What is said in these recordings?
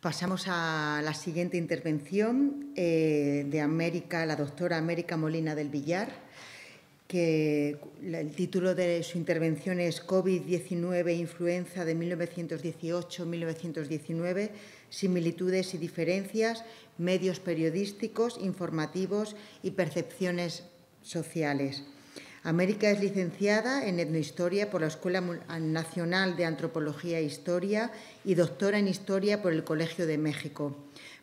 Pasamos a la siguiente intervención eh, de América, la doctora América Molina del Villar, que el título de su intervención es COVID-19 influenza de 1918-1919, similitudes y diferencias, medios periodísticos, informativos y percepciones sociales. América es licenciada en Etnohistoria por la Escuela Nacional de Antropología e Historia y doctora en Historia por el Colegio de México.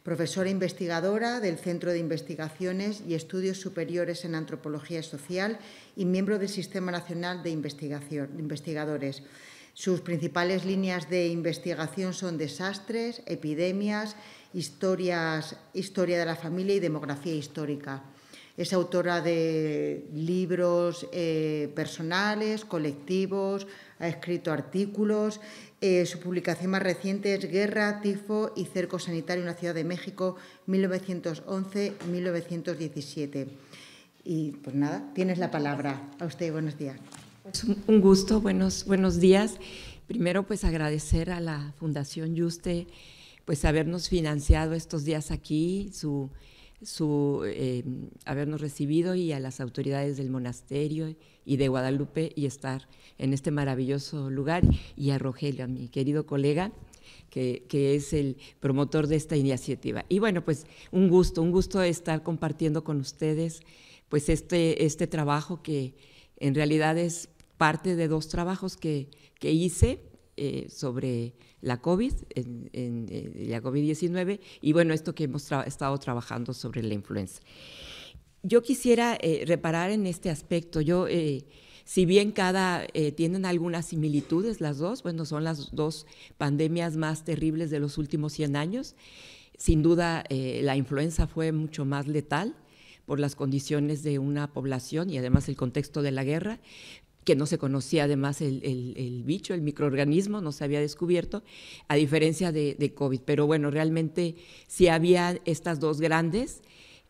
Profesora investigadora del Centro de Investigaciones y Estudios Superiores en Antropología Social y miembro del Sistema Nacional de, Investigadores. Sus principales líneas de investigación son desastres, epidemias, historias, historia de la familia y demografía histórica. Es autora de libros eh, personales, colectivos, ha escrito artículos. Eh, su publicación más reciente es Guerra, Tifo y Cerco Sanitario en la Ciudad de México, 1911-1917. Y pues nada, tienes la palabra. A usted, buenos días. Es pues un gusto, buenos, buenos días. Primero, pues agradecer a la Fundación Yuste, pues habernos financiado estos días aquí, su su em, habernos recibido y a las autoridades del monasterio y de Guadalupe y estar en este maravilloso lugar y a Rogelio, a mi querido colega, que, es el promotor de esta iniciativa. Y bueno, pues un gusto, un gusto estar compartiendo con ustedes pues este, este trabajo que en realidad es parte de dos trabajos que hice eh, sobre la COVID, eh, la COVID-19, y bueno, esto que hemos estado trabajando sobre la influenza. Yo quisiera eh, reparar en este aspecto. Yo, si bien cada tienen algunas similitudes las dos, bueno, son las dos pandemias más terribles de los últimos 100 años. Sin duda, la influenza fue mucho más letal por las condiciones de una población y además el contexto de la guerra, que no se conocía además el, el, bicho, el microorganismo, no se había descubierto, a diferencia de, de COVID. Pero bueno, realmente sí había estas dos grandes.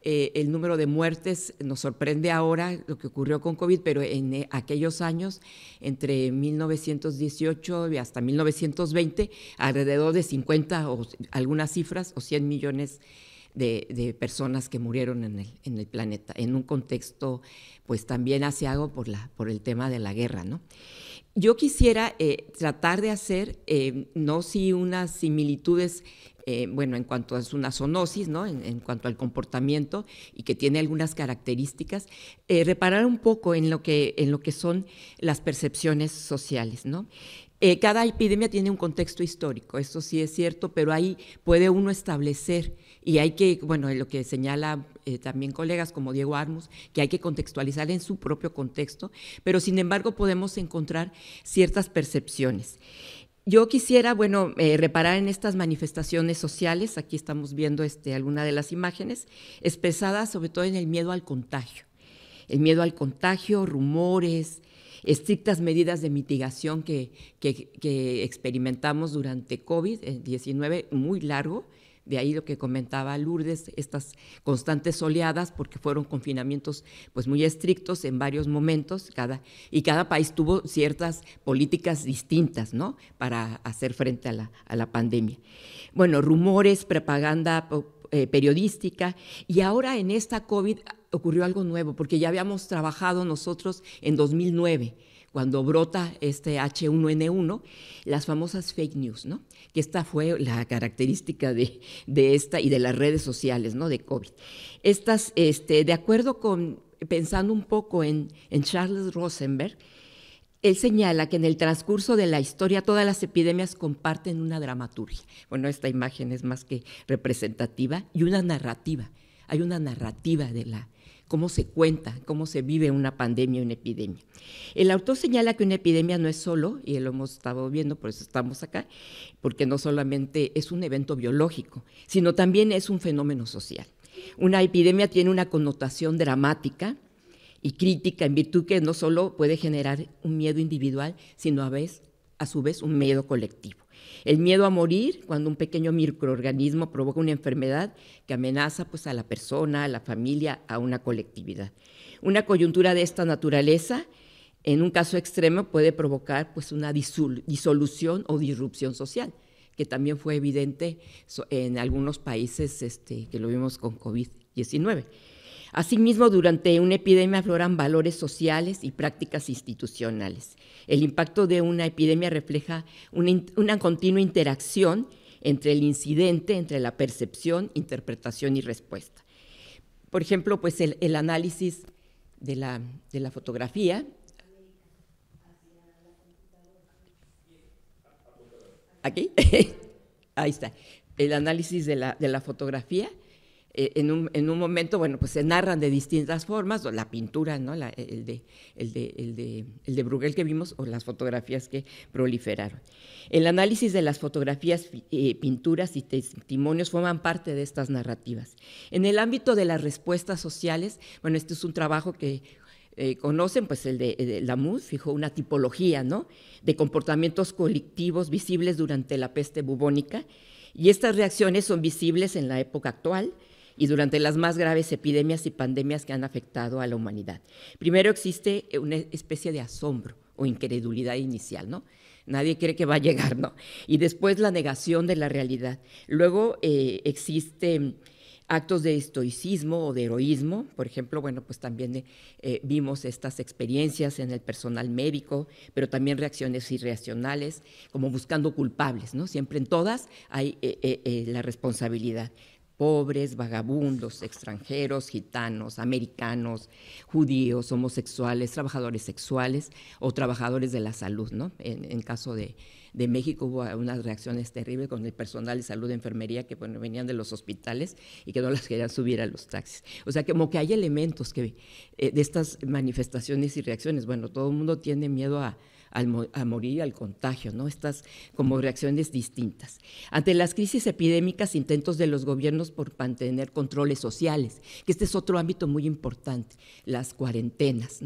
Eh, el número de muertes nos sorprende ahora lo que ocurrió con COVID, pero en eh, aquellos años, entre 1918 y hasta 1920, alrededor de 50 o algunas cifras o 100 millones de de, personas que murieron en el, planeta, en un contexto pues también asiago por, la, por el tema de la guerra. ¿no? Yo quisiera eh, tratar de hacer, eh, no si unas similitudes, eh, bueno, en cuanto a una zoonosis, ¿no? En, cuanto al comportamiento y que tiene algunas características, reparar un poco en lo, que, en lo que son las percepciones sociales. ¿no? cada epidemia tiene un contexto histórico, eso sí es cierto, pero ahí puede uno establecer y hay que, bueno, lo que señala eh, también colegas como Diego Armus, que hay que contextualizar en su propio contexto, pero sin embargo podemos encontrar ciertas percepciones. Yo quisiera, bueno, eh, reparar en estas manifestaciones sociales, aquí estamos viendo este, alguna de las imágenes, expresadas sobre todo en el miedo al contagio. El miedo al contagio, rumores, estrictas medidas de mitigación que, que experimentamos durante COVID-19, eh, muy largo, de ahí lo que comentaba Lourdes, estas constantes oleadas, porque fueron confinamientos pues muy estrictos en varios momentos, cada, y cada país tuvo ciertas políticas distintas, ¿no? Para hacer frente a la, pandemia. Bueno, rumores, propaganda eh, periodística, y ahora en esta COVID ocurrió algo nuevo, porque ya habíamos trabajado nosotros en 2009 cuando brota este H1N1, las famosas fake news, ¿no? Que esta fue la característica de, esta y de las redes sociales, ¿no? De COVID. Estas, este, de acuerdo con, pensando un poco en, en Charles Rosenberg, él señala que en el transcurso de la historia todas las epidemias comparten una dramaturgia. Bueno, esta imagen es más que representativa y una narrativa. Hay una narrativa de la, cómo se cuenta, cómo se vive una pandemia, una epidemia. El autor señala que una epidemia no es solo, y lo hemos estado viendo, por eso estamos acá, porque no solamente es un evento biológico, sino también es un fenómeno social. Una epidemia tiene una connotación dramática y crítica en virtud que no solo puede generar un miedo individual, sino a, vez, a su vez un miedo colectivo. El miedo a morir, cuando un pequeño microorganismo provoca una enfermedad que amenaza pues, a la persona, a la familia, a una colectividad. Una coyuntura de esta naturaleza, en un caso extremo, puede provocar pues, una disolución o disrupción social, que también fue evidente en algunos países este, que lo vimos con COVID-19. Asimismo, durante una epidemia afloran valores sociales y prácticas institucionales. El impacto de una epidemia refleja una, continua interacción entre el incidente, entre la percepción, interpretación y respuesta. Por ejemplo, pues el, análisis de la, fotografía aquí, ahí está, el análisis de la, fotografía eh, en, un, en, un, momento, bueno, pues se narran de distintas formas, la pintura, ¿no? el, de, el, de, el, Bruegel que vimos, o las fotografías que proliferaron. El análisis de las fotografías, eh, pinturas y testimonios forman parte de estas narrativas. En el ámbito de las respuestas sociales, bueno, este es un trabajo que eh, conocen, pues el de, de Lamus fijó una tipología ¿no? de comportamientos colectivos visibles durante la peste bubónica y estas reacciones son visibles en la época actual y durante las más graves epidemias y pandemias que han afectado a la humanidad. Primero existe eh, una especie de asombro o incredulidad inicial, ¿no? Nadie cree que va a llegar, ¿no? Y después la negación de la realidad. Luego eh, existen mm, actos de estoicismo o de heroísmo, por ejemplo, bueno, pues también eh, vimos estas experiencias en el personal médico, pero también reacciones irracionales, como buscando culpables, ¿no? Siempre en todas hay la responsabilidad pobres, vagabundos, extranjeros, gitanos, americanos, judíos, homosexuales, trabajadores sexuales o trabajadores de la salud, ¿no? En, en caso de, México hubo unas reacciones terribles con el personal de salud de enfermería que venían de los hospitales y que no las querían subir a los taxis. O sea, como que hay elementos que, eh, de estas manifestaciones y reacciones. Bueno, todo el mundo tiene miedo a, al a morir, al contagio, ¿no? Estas como reacciones distintas. Ante las crisis epidémicas, intentos de los gobiernos por mantener controles sociales, que este es otro ámbito muy importante, las cuarentenas,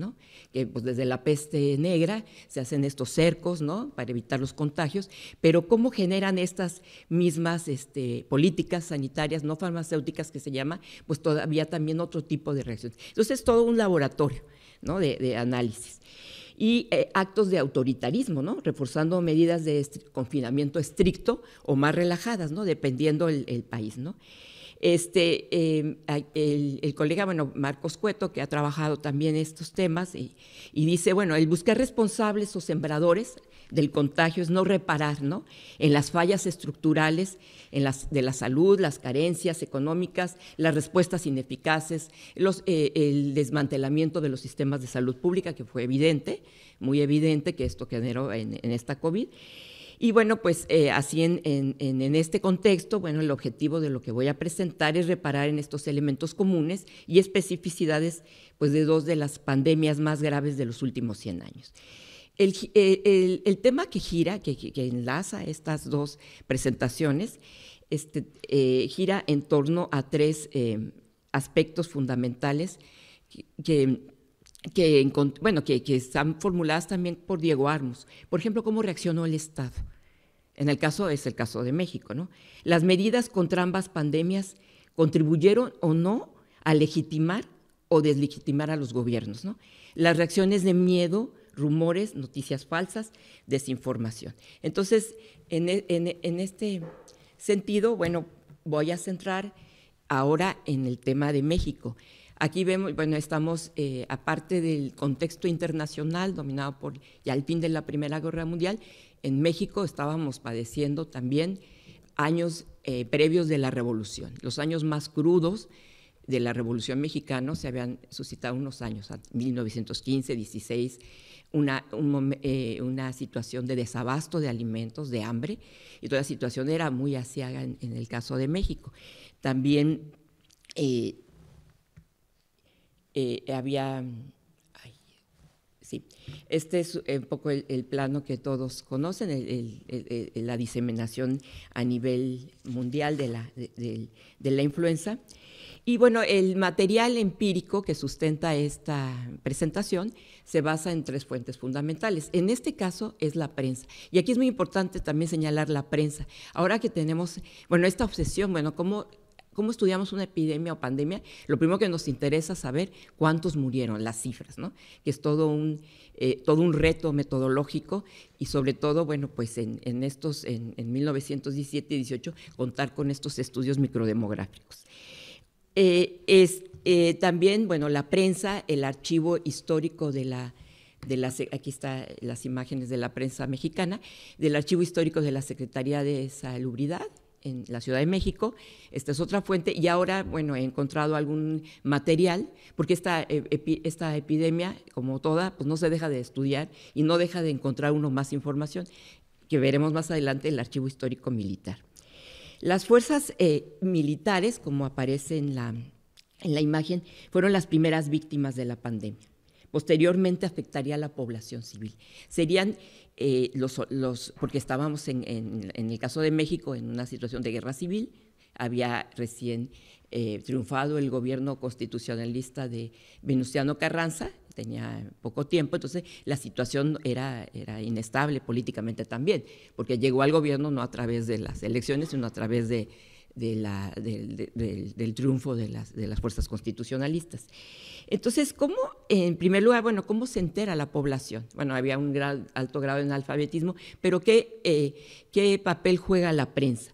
Que pues, desde la peste negra se hacen estos cercos, ¿no? Para evitar los contagios, pero cómo generan estas mismas este, políticas sanitarias, no farmacéuticas que se llama, pues todavía también otro tipo de reacciones. Entonces es todo un laboratorio, ¿no? de análisis y eh, actos de autoritarismo, ¿no? reforzando medidas de confinamiento estricto o más relajadas, ¿no? dependiendo el, país. ¿no? Este, em, el, colega, bueno, Marcos Cueto, que ha trabajado también estos temas, y, y, dice, bueno, el buscar responsables o sembradores del contagio es no reparar en las fallas estructurales en las, de la salud, las carencias económicas, las respuestas ineficaces, eh, el desmantelamiento de los sistemas de salud pública, que fue evidente, muy evidente que esto generó en, esta COVID. Y bueno, pues eh, así en, este contexto, bueno, el objetivo de lo que voy a presentar es reparar en estos elementos comunes y especificidades pues, de dos de las pandemias más graves de los últimos 100 años. Eh, el, tema que gira, que, enlaza estas dos presentaciones, este, eh, gira en torno a tres eh, aspectos fundamentales que, bueno, que, están formuladas también por Diego Armos. Por ejemplo, cómo reaccionó el Estado. En el caso, es el caso de México, ¿no? Las medidas contra ambas pandemias contribuyeron o no a legitimar o deslegitimar a los gobiernos, ¿no? Las reacciones de miedo rumores, noticias falsas, desinformación. Entonces, e, e, en, este sentido, bueno, voy a centrar ahora en el tema de México. Aquí vemos, bueno, estamos, eh, aparte del contexto internacional dominado por ya el fin de la Primera Guerra Mundial, en México estábamos padeciendo también años eh, previos de la revolución, los años más crudos de la Revolución Mexicana se habían suscitado unos años, 1915, 16, una, eh, una situación de desabasto de alimentos, de hambre, y toda la situación era muy asiaga en, el caso de México. También eh, eh, había... sí, este es un poco el, plano que todos conocen, la diseminación a nivel mundial de la, de la influenza. Y bueno, el material empírico que sustenta esta presentación se basa en tres fuentes fundamentales. En este caso es la prensa. Y aquí es muy importante también señalar la prensa. Ahora que tenemos, bueno, esta obsesión, bueno, cómo ¿Cómo estudiamos una epidemia o pandemia? Lo primero que nos interesa saber cuántos murieron, las cifras, ¿no? Que es todo un, eh, todo un reto metodológico y sobre todo, bueno, pues en, estos, en 1917 y 18, contar con estos estudios microdemográficos. Eh, es, eh, también, bueno, la prensa, el archivo histórico de la, de aquí están las imágenes de la prensa mexicana, del archivo histórico de la Secretaría de Salubridad en la Ciudad de México. Esta es otra fuente y ahora, bueno, he encontrado algún material, porque esta, eh, esta epidemia, como toda, pues no se deja de estudiar y no deja de encontrar uno más información, que veremos más adelante el archivo histórico militar. Las fuerzas eh, militares, como aparece en la, imagen, fueron las primeras víctimas de la pandemia. Posteriormente afectaría a la población civil. Serían eh, los, los, porque estábamos en, el caso de México en una situación de guerra civil, había recién eh, triunfado el gobierno constitucionalista de Venustiano Carranza, tenía poco tiempo, entonces la situación era, era inestable políticamente también, porque llegó al gobierno no a través de las elecciones, sino a través de, de la, de, del triunfo las, de las, fuerzas constitucionalistas. Entonces, ¿cómo, en primer lugar, bueno, cómo se entera la población? Bueno, había un gran, alto grado de analfabetismo, pero ¿qué, eh, ¿qué papel juega la prensa?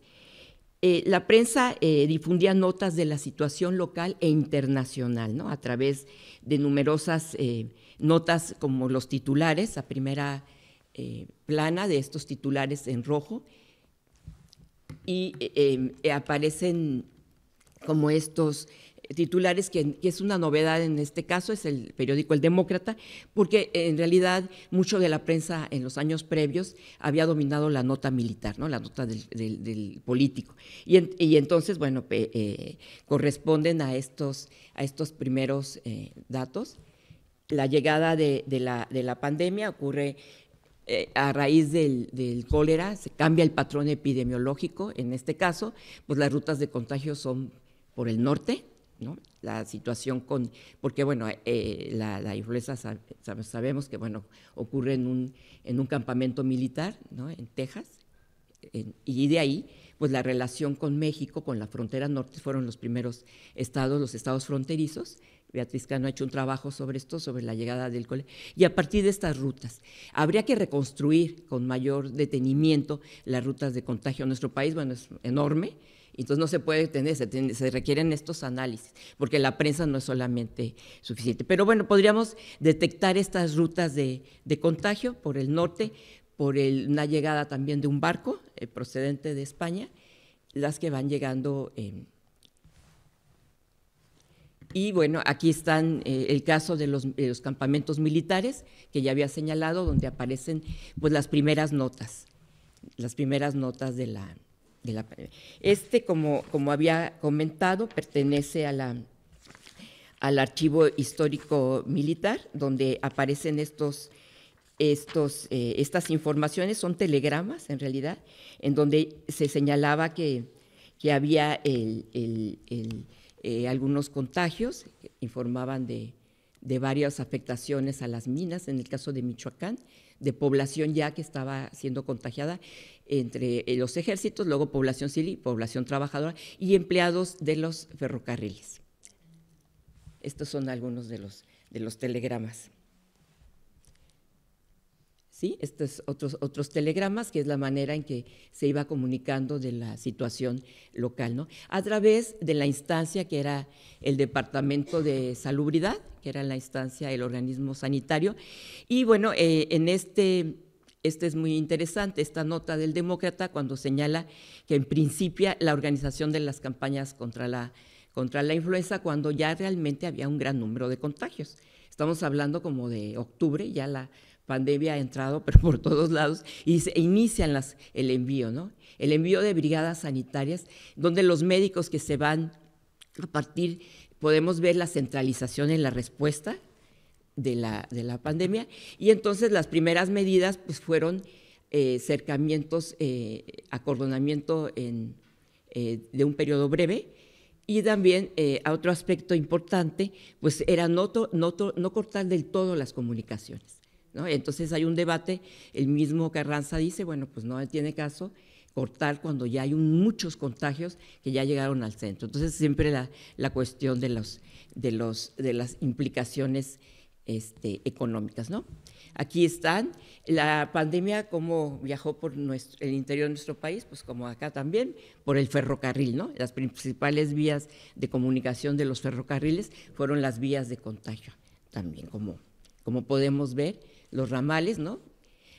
Eh, la prensa eh, difundía notas de la situación local e internacional, ¿no? a través de numerosas eh, notas como los titulares, a primera plana de estos titulares en rojo, y aparecen como estos titulares, que, es una novedad en este caso, es el periódico El Demócrata, porque en realidad mucho de la prensa en los años previos había dominado la nota militar, ¿no? la nota del, político. Y, entonces, bueno, eh, corresponden a estos, a estos primeros eh, datos. La llegada de, la, pandemia ocurre eh, a raíz del, del, cólera, se cambia el patrón epidemiológico. En este caso, pues las rutas de contagio son por el norte, la situación con, porque bueno, eh, la, la, sabemos que bueno, ocurre en un, en un campamento militar, ¿no? En Texas, y de ahí, pues la relación con México, con la frontera norte, fueron los primeros estados, los estados fronterizos. Beatriz Cano ha hecho un trabajo sobre esto, sobre la llegada del cole Y a partir de estas rutas, habría que reconstruir con mayor detenimiento las rutas de contagio. Nuestro país, bueno, es enorme, entonces no se puede tener, se, requieren estos análisis, porque la prensa no es solamente suficiente. Pero bueno, podríamos detectar estas rutas de, contagio por el norte, por una llegada también de un barco eh, procedente de España, las que van llegando. Eh, y bueno, aquí están eh, el caso de los, los, campamentos militares, que ya había señalado, donde aparecen pues, las primeras notas, las primeras notas de la, este, como, como había comentado, pertenece a al archivo histórico militar, donde aparecen estos, estos, eh, estas informaciones, son telegramas en realidad, en donde se señalaba que, había eh, algunos contagios, informaban de, de varias afectaciones a las minas, en el caso de Michoacán, de población ya que estaba siendo contagiada entre eh, los ejércitos, luego población civil, población trabajadora y empleados de los ferrocarriles. Estos son algunos de los, de los telegramas. ¿sí? Estos otros, otros telegramas, que es la manera en que se iba comunicando de la situación local, ¿no? A través de la instancia que era el Departamento de Salubridad, que era la instancia, el organismo sanitario. Y bueno, eh, en este este es muy interesante, esta nota del demócrata cuando señala que en principio la organización de las campañas contra la, contra la influenza cuando ya realmente había un gran número de contagios. Estamos hablando como de octubre, ya la pandemia ha entrado, pero por todos lados, y se inician el envío, ¿no? El envío de brigadas sanitarias, donde los médicos que se van a partir, podemos ver la centralización en la respuesta de la, pandemia, y entonces las primeras medidas pues, fueron eh, cercamientos, eh, acordonamiento en, eh, de un periodo breve, y también eh, otro aspecto importante, pues era no, no, cortar del todo las comunicaciones. ¿no? Entonces hay un debate, el mismo Carranza dice, bueno, pues no tiene caso cortar cuando ya hay muchos contagios que ya llegaron al centro. Entonces siempre la, cuestión de, de las implicaciones este, económicas, ¿no? aquí están. La pandemia, como viajó por nuestro, el interior de nuestro país, pues como acá también, por el ferrocarril, ¿no? Las principales vías de comunicación de los ferrocarriles fueron las vías de contagio, también como, como podemos ver, los ramales, ¿no?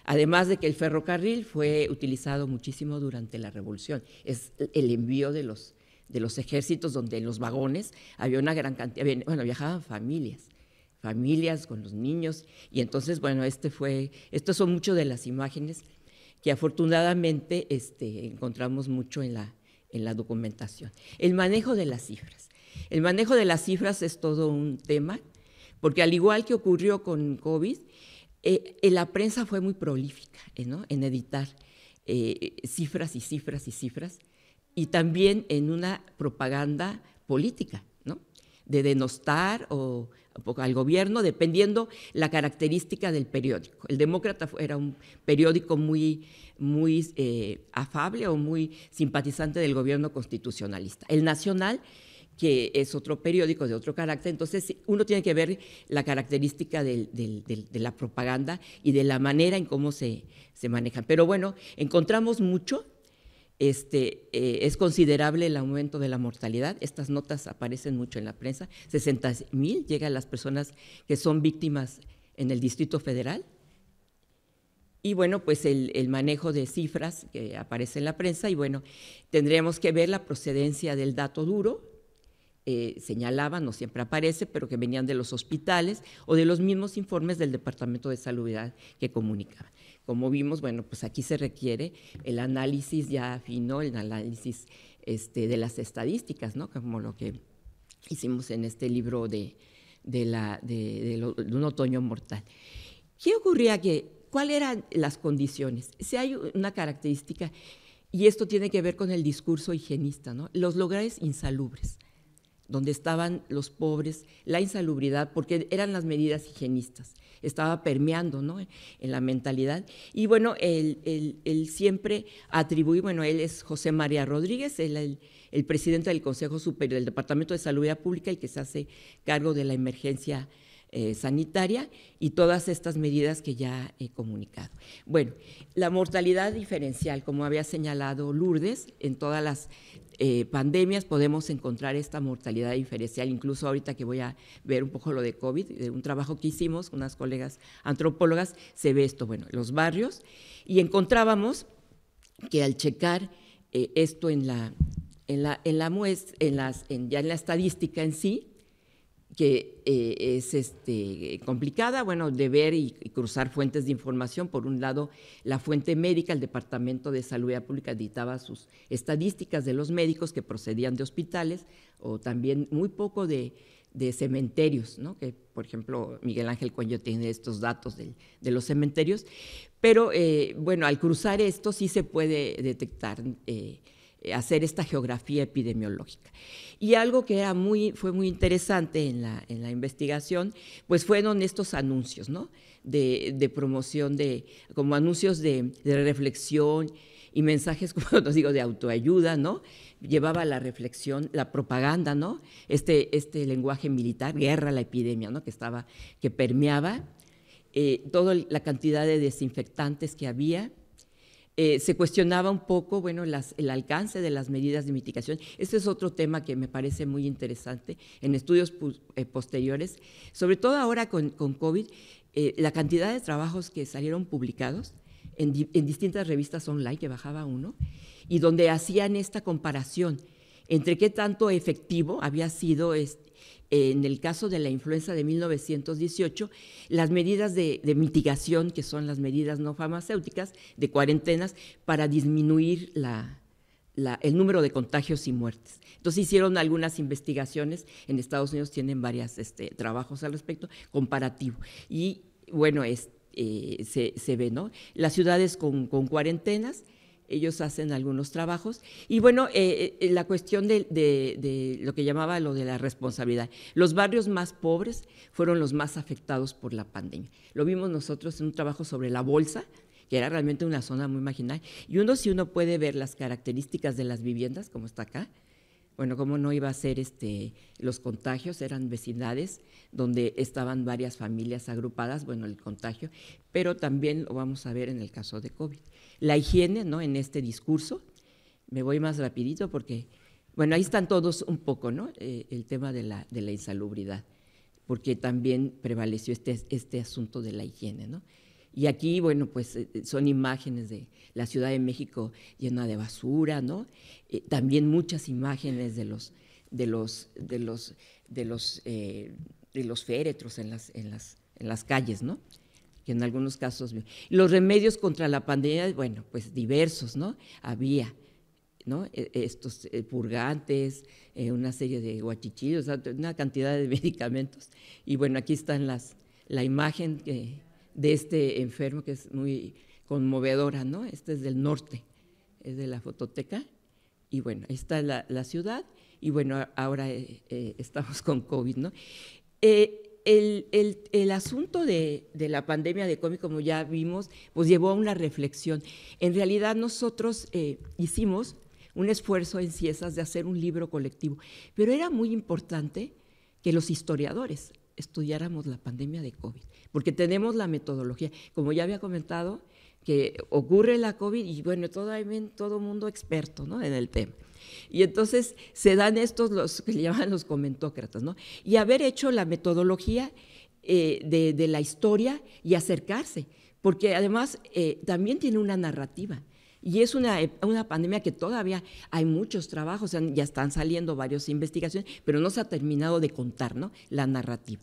Además de que el ferrocarril fue utilizado muchísimo durante la Revolución, es el envío de los, de los ejércitos donde en los vagones había una gran cantidad, bueno, viajaban familias, familias, con los niños. Y entonces, bueno, este fue, estos son muchas de las imágenes que afortunadamente este, encontramos mucho en la, en la documentación. El manejo de las cifras. El manejo de las cifras es todo un tema, porque al igual que ocurrió con COVID, eh, eh, la prensa fue muy prolífica eh, ¿no? en editar cifras y cifras y cifras, y también en una propaganda política de denostar o, al gobierno, dependiendo la característica del periódico. El Demócrata era un periódico muy, muy eh, afable o muy simpatizante del gobierno constitucionalista. El Nacional que es otro periódico de otro carácter. Entonces, uno tiene que ver la característica de la propaganda y de la manera en cómo se, se manejan. Pero bueno, encontramos mucho este, eh, es considerable el aumento de la mortalidad. Estas notas aparecen mucho en la prensa. 60 mil llegan las personas que son víctimas en el Distrito Federal. Y bueno, pues el, manejo de cifras que aparece en la prensa. Y bueno, tendríamos que ver la procedencia del dato duro. Eh, señalaba, no siempre aparece, pero que venían de los hospitales o de los mismos informes del Departamento de Salud que comunicaban como vimos, bueno, pues aquí se requiere el análisis ya fino, el análisis este, de las estadísticas, ¿no? Como lo que hicimos en este libro de, un otoño mortal. ¿Qué ocurría cuáles eran las condiciones? Si hay una característica, y esto tiene que ver con el discurso higienista, ¿no? los lugares insalubres donde estaban los pobres, la insalubridad, porque eran las medidas higienistas, estaba permeando en la mentalidad. Y bueno, él, siempre atribuye, bueno, él es José María Rodríguez, el, el presidente del Consejo Superior del Departamento de Salud Pública, el que se hace cargo de la emergencia eh, sanitaria y todas estas medidas que ya he comunicado. Bueno, la mortalidad diferencial, como había señalado Lourdes, en todas las eh, pandemias podemos encontrar esta mortalidad diferencial, incluso ahorita que voy a ver un poco lo de COVID, de un trabajo que hicimos, con unas colegas antropólogas, se ve esto, bueno, los barrios, y encontrábamos que al checar eh, esto en la, en la, en las, ya en la estadística en sí, que eh, es este, complicada, bueno, de ver y, cruzar fuentes de información. Por un lado, la fuente médica, el Departamento de Salud Pública editaba sus estadísticas de los médicos que procedían de hospitales o también muy poco de, cementerios, ¿no? que por ejemplo Miguel Ángel Cuello tiene estos datos de, los cementerios, pero eh, bueno, al cruzar esto sí se puede detectar. Eh, eh, hacer esta geografía epidemiológica. Y algo que era muy, fue muy interesante en la, investigación, pues fueron estos anuncios, ¿no? De, promoción, de, como anuncios de, reflexión y mensajes, como nos digo, de autoayuda, ¿no? Llevaba la reflexión, la propaganda, ¿no? Este, este lenguaje militar, guerra, la epidemia, ¿no? Que estaba, que permeaba, eh, toda la cantidad de desinfectantes que había, eh, se cuestionaba un poco, bueno, el alcance de las medidas de mitigación. Este es otro tema que me parece muy interesante en estudios eh, posteriores, sobre todo ahora con, con COVID, eh, la cantidad de trabajos que salieron publicados en, en, distintas revistas online, que bajaba uno, y donde hacían esta comparación entre qué tanto efectivo había sido este, en el caso de la influenza de 1918, las medidas de, mitigación, que son las medidas no farmacéuticas, de cuarentenas, para disminuir el número de contagios y muertes. Entonces hicieron algunas investigaciones, en Estados Unidos tienen varios este, trabajos al respecto, comparativo. Y bueno, eh, se, ve, ¿no? Las ciudades con cuarentenas, ellos hacen algunos trabajos. Y bueno, eh, eh, la cuestión de, de, lo que llamaba lo de la responsabilidad. Los barrios más pobres fueron los más afectados por la pandemia. Lo vimos nosotros en un trabajo sobre la bolsa, que era realmente una zona muy marginal. Y uno, si uno puede ver las características de las viviendas, como está acá, bueno, cómo no iba a ser este, los contagios, eran vecindades donde estaban varias familias agrupadas, bueno, el contagio, pero también lo vamos a ver en el caso de COVID la higiene ¿no? en este discurso. Me voy más rapidito porque, bueno, ahí están todos un poco, ¿no? Eh, el tema de la, insalubridad, porque también prevaleció este, este, asunto de la higiene, ¿no? Y aquí, bueno, pues eh, eh, son imágenes de la Ciudad de México llena de basura, ¿no? también muchas imágenes de los, de féretros en las calles, ¿no? en algunos casos. Los remedios contra la pandemia, bueno, pues diversos, ¿no? Había. ¿no? E, estos eh, purgantes, eh, una serie de guachichillos, una cantidad de medicamentos. Y bueno, aquí está la imagen de este enfermo que es muy conmovedora, ¿no? Este es del norte, es de la fototeca. Y bueno, ahí está la, ciudad y bueno, ahora eh, estamos con COVID, ¿no? Eh, el, asunto de, la pandemia de COVID, como ya vimos, pues llevó a una reflexión. En realidad nosotros eh, hicimos un esfuerzo en Ciesas de hacer un libro colectivo, pero era muy importante que los historiadores estudiáramos la pandemia de COVID, porque tenemos la metodología. Como ya había comentado, que ocurre la COVID y bueno, todo el todo mundo experto en el tema. Y entonces se dan estos, los que le llaman los comentócratas, ¿no? Y haber hecho la metodología eh, de, la historia y acercarse, porque además eh, también tiene una narrativa. Y es una, una, pandemia que todavía hay muchos trabajos, ya están saliendo varias investigaciones, pero no se ha terminado de contar ¿no? la narrativa.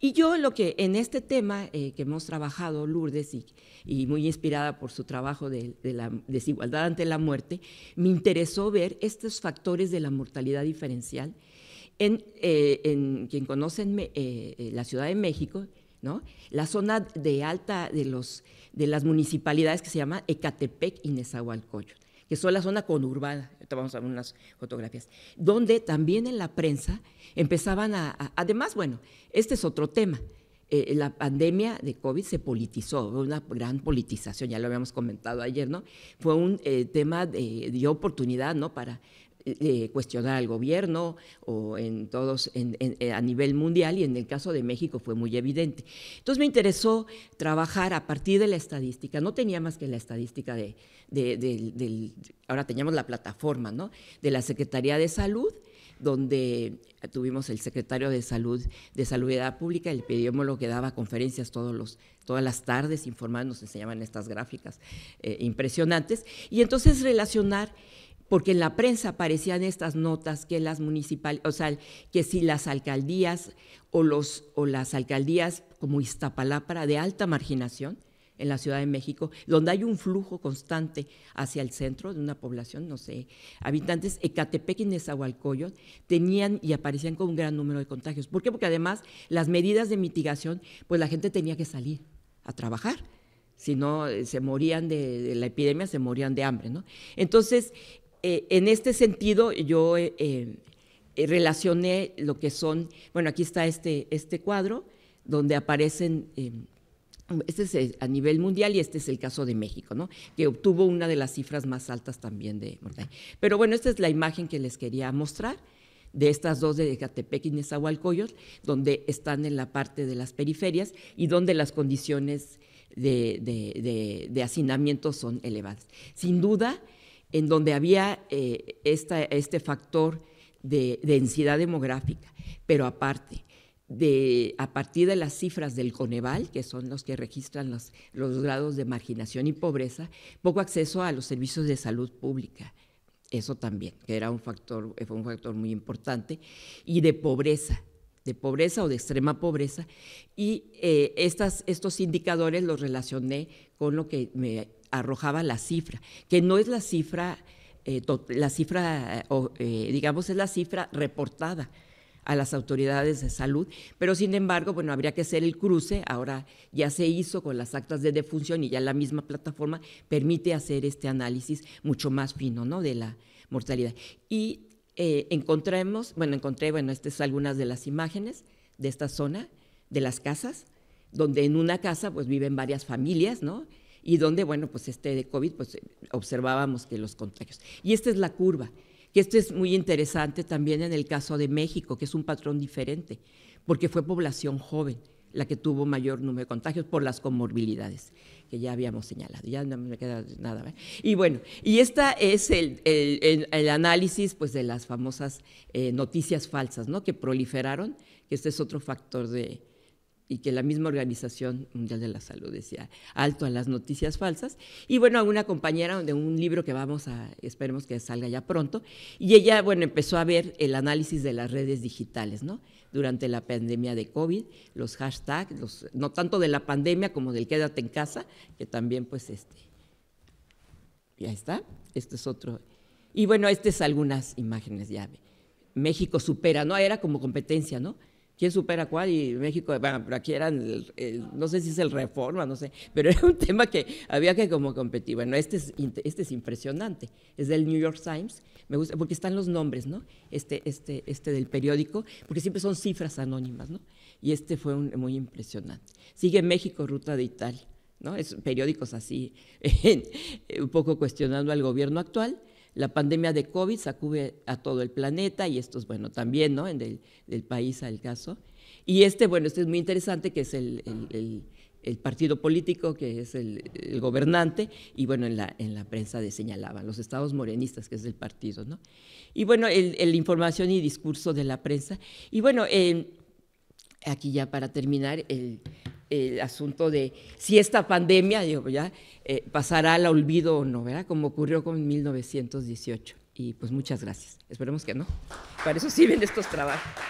Y yo lo que en este tema eh, que hemos trabajado, Lourdes, y, muy inspirada por su trabajo de, la desigualdad ante la muerte, me interesó ver estos factores de la mortalidad diferencial en, eh, quien conocen eh, la Ciudad de México, la zona de alta de, los, de las municipalidades que se llama Ecatepec y Nezahualcóyotl, que son la zona conurbada, vamos a ver unas fotografías, donde también en la prensa empezaban a, además, bueno, este es otro tema, eh, la pandemia de COVID se politizó, una gran politización, ya lo habíamos comentado ayer, ¿no? Fue un eh, tema de, oportunidad, ¿no? Para eh, cuestionar al gobierno o en todos eh, a nivel mundial y en el caso de México fue muy evidente. Entonces me interesó trabajar a partir de la estadística, no tenía más que la estadística de, ahora teníamos la plataforma, ¿no? De la Secretaría de Salud donde tuvimos el secretario de Salud de Salud Pública, el lo que daba conferencias todos los, todas las tardes, informando, nos enseñaban estas gráficas eh, impresionantes, y entonces relacionar porque en la prensa aparecían estas notas que las municipal, o sea, que si las alcaldías o, los, o las alcaldías como Iztapalapara, de alta marginación en la Ciudad de México, donde hay un flujo constante hacia el centro de una población, no sé, habitantes, Ecatepec y Nezahualcóyotl tenían y aparecían con un gran número de contagios. ¿Por qué? Porque además las medidas de mitigación, pues la gente tenía que salir a trabajar si no eh, se morían de, de, la epidemia, se morían de hambre, ¿no? Entonces, eh, en este sentido, yo eh, eh, relacioné lo que son, bueno, aquí está este, este cuadro, donde aparecen, este es a nivel mundial y este es el caso de México, ¿no? que obtuvo una de las cifras más altas también de mortalidad. Pero bueno, esta es la imagen que les quería mostrar de estas dos de Ecatepec y Nezahualcóyotl, donde están en la parte de las periferias y donde las condiciones de, de hacinamiento son elevadas. Sin duda, en donde había eh, este factor de densidad demográfica, pero aparte, de, a partir de las cifras del Coneval, que son los que registran los, los grados de marginación y pobreza, poco acceso a los servicios de salud pública. Eso también, que era un factor, fue un factor muy importante, y de pobreza, de pobreza o de extrema pobreza, y eh, estos indicadores los relacioné con lo que me arrojaba la cifra, que no es la cifra, eh, la cifra, o, eh, digamos, es la cifra reportada a las autoridades de salud, pero sin embargo, bueno, habría que hacer el cruce, ahora ya se hizo con las actas de defunción y ya la misma plataforma permite hacer este análisis mucho más fino, ¿no?, de la mortalidad. Y eh, encontremos, bueno, encontré, bueno, estas son algunas de las imágenes de esta zona, de las casas, donde en una casa pues viven varias familias, ¿no? Y donde, bueno, pues este de COVID, pues observábamos que los contagios. Y esta es la curva, que esto es muy interesante también en el caso de México, que es un patrón diferente, porque fue población joven la que tuvo mayor número de contagios por las comorbilidades que ya habíamos señalado. Ya no me queda nada. Y bueno, y este es el, análisis pues, de las famosas eh, noticias falsas, ¿no? Que proliferaron, que este es otro factor de, y que la misma Organización Mundial de la Salud decía alto a las noticias falsas. Y bueno, a una compañera de un libro que vamos a, esperemos que salga ya pronto, y ella, bueno, empezó a ver el análisis de las redes digitales, ¿no? Durante la pandemia de COVID, los hashtags, no tanto de la pandemia como del quédate en casa, que también pues este, ya está, este es otro. Y bueno, estas es algunas imágenes ya. México supera, ¿no? Era como competencia, ¿no? quién supera cuál y México, bueno, aquí eran, no sé si es el reforma, no sé, pero era un tema que había que como competir. Bueno, este es, este es impresionante, es del New York Times, me gusta, porque están los nombres, ¿no? Este, este, este del periódico, porque siempre son cifras anónimas, ¿no? Y este fue muy impresionante. Sigue México, ruta de Italia, ¿no? Es periódicos así, un poco cuestionando al gobierno actual la pandemia de COVID sacude a todo el planeta y esto es bueno también, ¿no? En del, país al caso. Y este, bueno, este es muy interesante, que es el, partido político, que es el, gobernante, y bueno, en la, en la prensa de señalaban los estados morenistas, que es el partido, ¿no? Y bueno, el, información y discurso de la prensa. Y bueno, eh, aquí ya para terminar, el, el asunto de si esta pandemia digo, pues ya, eh, pasará al olvido o no, ¿verdad? Como ocurrió con 1918. Y pues muchas gracias. Esperemos que no. Para eso sirven estos trabajos.